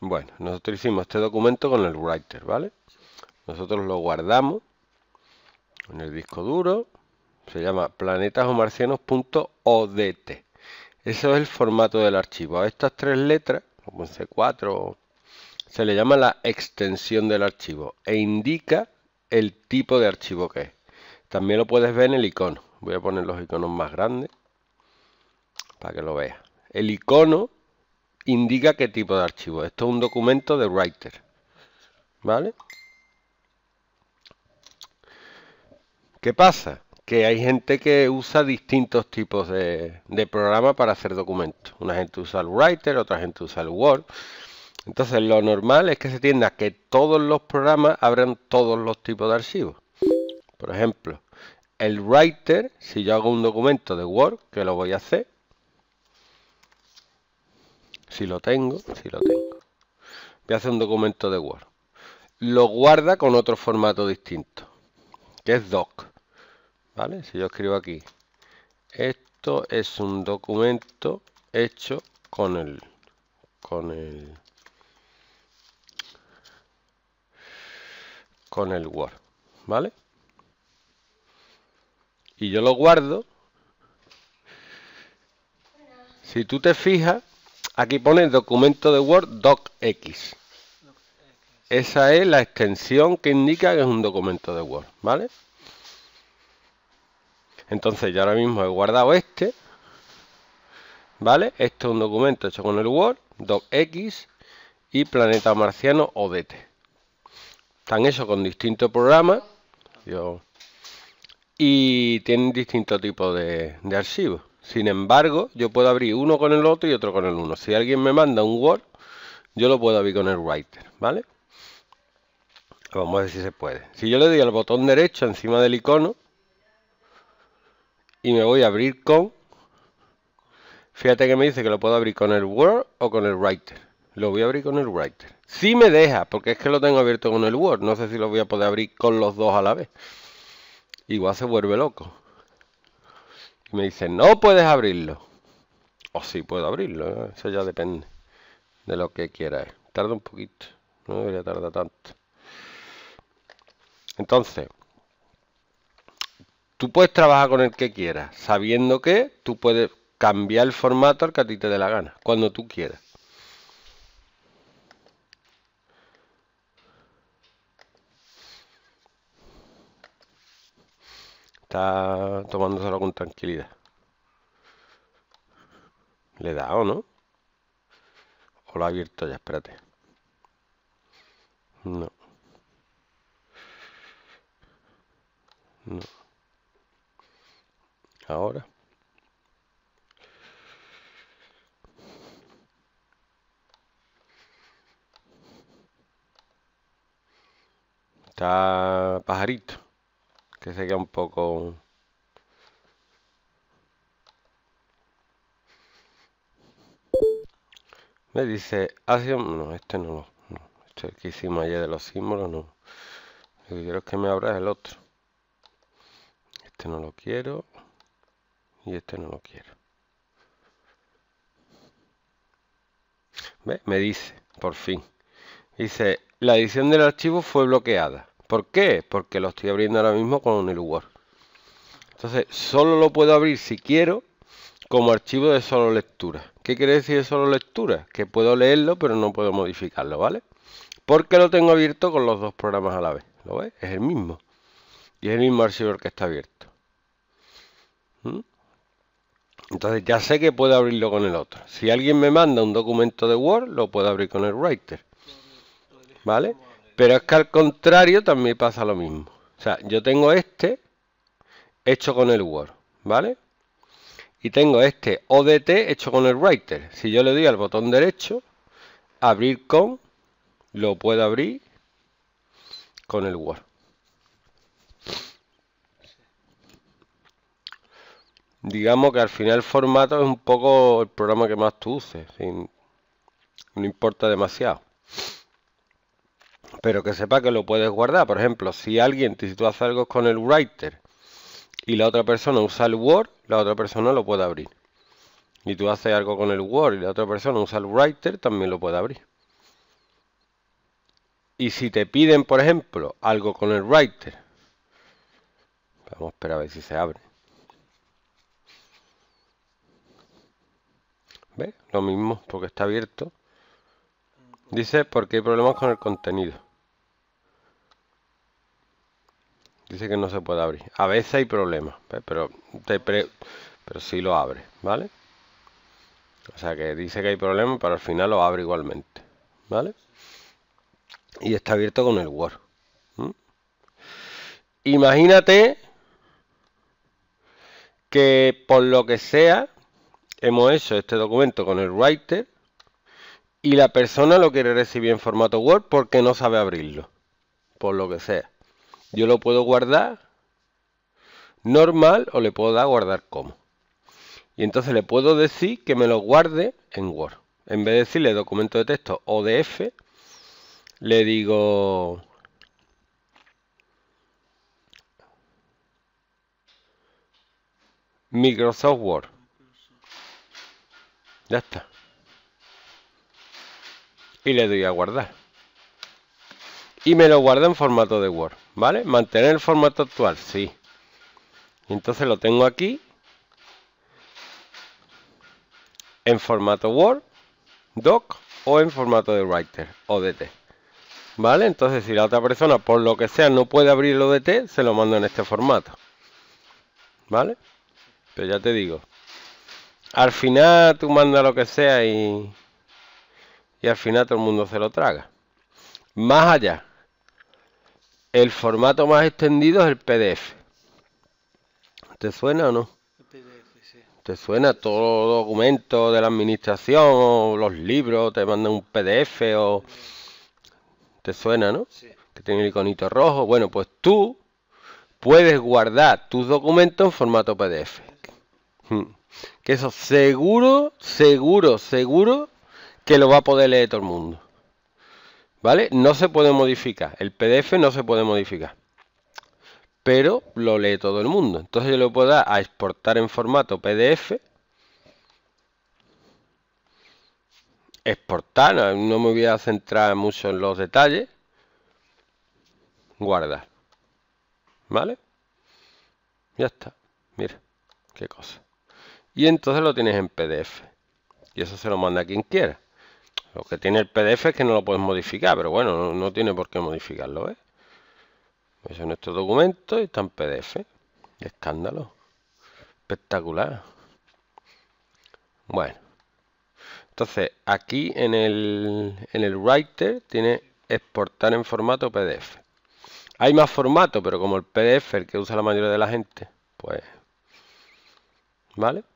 Bueno, nosotros hicimos este documento con el writer, ¿vale? Nosotros lo guardamos en el disco duro. Se llama planetasomarcianos.odt. Eso es el formato del archivo. A estas tres letras, como C4, se le llama la extensión del archivo e indica el tipo de archivo que es. También lo puedes ver en el icono. Voy a poner los iconos más grandes para que lo veas. El icono indica qué tipo de archivo. Esto es un documento de writer. ¿Vale? ¿Qué pasa? Que hay gente que usa distintos tipos de, programas para hacer documentos. Una gente usa el writer, otra gente usa el Word. Entonces lo normal es que se tienda a que todos los programas abran todos los tipos de archivos. Por ejemplo, el writer, si yo hago un documento de Word, que lo voy a hacer, si lo tengo, si lo tengo. Voy a hacer un documento de Word. Lo guarda con otro formato distinto, que es doc. ¿Vale? Si yo escribo aquí, esto es un documento hecho con el con el con el Word, ¿vale? Y yo lo guardo. Si tú te fijas, Aquí pone documento de Word docx. Esa es la extensión que indica que es un documento de Word, ¿vale? Entonces yo ahora mismo he guardado este, ¿vale? Esto es un documento hecho con el Word, docx y Planeta Marciano ODT. Están hechos con distintos programas y tienen distinto tipo de, de archivos. Sin embargo, yo puedo abrir uno con el otro y otro con el uno. Si alguien me manda un Word, yo lo puedo abrir con el Writer, ¿vale? Vamos a ver si se puede. Si yo le doy al botón derecho encima del icono y me voy a abrir con... Fíjate que me dice que lo puedo abrir con el Word o con el Writer. Lo voy a abrir con el Writer. Si me deja, porque es que lo tengo abierto con el Word. No sé si lo voy a poder abrir con los dos a la vez. Igual se vuelve loco me dice, no puedes abrirlo. O sí puedo abrirlo, eso ya depende de lo que quieras. Tarda un poquito, no debería tardar tanto. Entonces, tú puedes trabajar con el que quieras, sabiendo que tú puedes cambiar el formato al que a ti te dé la gana, cuando tú quieras. está tomándoselo con tranquilidad. ¿Le da o no? ¿O lo ha abierto ya? Espérate. No. No. Ahora. Está pajarito que se queda un poco... Me dice, un ah, no, este no, lo este que hicimos ayer de los símbolos, no. Lo que quiero es que me abra el otro. Este no lo quiero y este no lo quiero. Me dice, por fin. Dice, la edición del archivo fue bloqueada. ¿Por qué? Porque lo estoy abriendo ahora mismo con el Word. Entonces, solo lo puedo abrir si quiero como archivo de solo lectura. ¿Qué quiere decir de solo lectura? Que puedo leerlo, pero no puedo modificarlo, ¿vale? Porque lo tengo abierto con los dos programas a la vez. ¿Lo ves? Es el mismo. Y es el mismo archivo que está abierto. ¿Mm? Entonces ya sé que puedo abrirlo con el otro. Si alguien me manda un documento de Word, lo puedo abrir con el Writer. ¿Vale? Pero es que al contrario también pasa lo mismo. O sea, yo tengo este hecho con el Word, ¿vale? Y tengo este ODT hecho con el Writer. Si yo le doy al botón derecho, abrir con, lo puedo abrir con el Word. Digamos que al final el formato es un poco el programa que más tú uses. no importa demasiado pero que sepa que lo puedes guardar. Por ejemplo, si alguien, si tú haces algo con el writer y la otra persona usa el Word, la otra persona lo puede abrir. Y tú haces algo con el Word y la otra persona usa el writer, también lo puede abrir. Y si te piden, por ejemplo, algo con el writer, vamos a esperar a ver si se abre. ¿Ves? Lo mismo, porque está abierto. Dice, porque hay problemas con el contenido. Dice que no se puede abrir. A veces hay problemas, pero, te pero sí lo abre, ¿vale? O sea que dice que hay problemas, pero al final lo abre igualmente, ¿vale? Y está abierto con el Word. Imagínate que por lo que sea hemos hecho este documento con el writer y la persona lo quiere recibir en formato Word porque no sabe abrirlo, por lo que sea. Yo lo puedo guardar normal o le puedo dar guardar como. Y entonces le puedo decir que me lo guarde en Word. En vez de decirle documento de texto ODF, le digo... Microsoft Word. Ya está. Y le doy a guardar y me lo guarda en formato de Word, ¿vale? Mantener el formato actual, sí. Entonces lo tengo aquí en formato Word, Doc o en formato de Writer o DT. ¿Vale? Entonces si la otra persona por lo que sea no puede abrirlo el ODT, se lo mando en este formato. ¿Vale? Pero ya te digo, al final tú manda lo que sea y, y al final todo el mundo se lo traga. Más allá, el formato más extendido es el PDF. ¿Te suena o no? El PDF, sí. ¿Te suena todo documento de la administración o los libros? Te mandan un PDF o... ¿Te suena, no? Sí. Que tiene el iconito rojo. Bueno, pues tú puedes guardar tus documentos en formato PDF. Hmm. Que eso seguro, seguro, seguro que lo va a poder leer todo el mundo. ¿Vale? No se puede modificar. El PDF no se puede modificar. Pero lo lee todo el mundo. Entonces yo lo puedo dar a exportar en formato PDF. Exportar, no, no me voy a centrar mucho en los detalles. Guardar. ¿Vale? Ya está. Mira, qué cosa. Y entonces lo tienes en PDF. Y eso se lo manda a quien quiera. Lo que tiene el PDF es que no lo puedes modificar, pero bueno, no, tiene por qué modificarlo, ¿eh? eso son estos documentos y están PDF. Escándalo. Espectacular. Bueno. Entonces, aquí en el, en el writer tiene exportar en formato PDF. Hay más formato, pero como el PDF, el que usa la mayoría de la gente, pues... ¿Vale?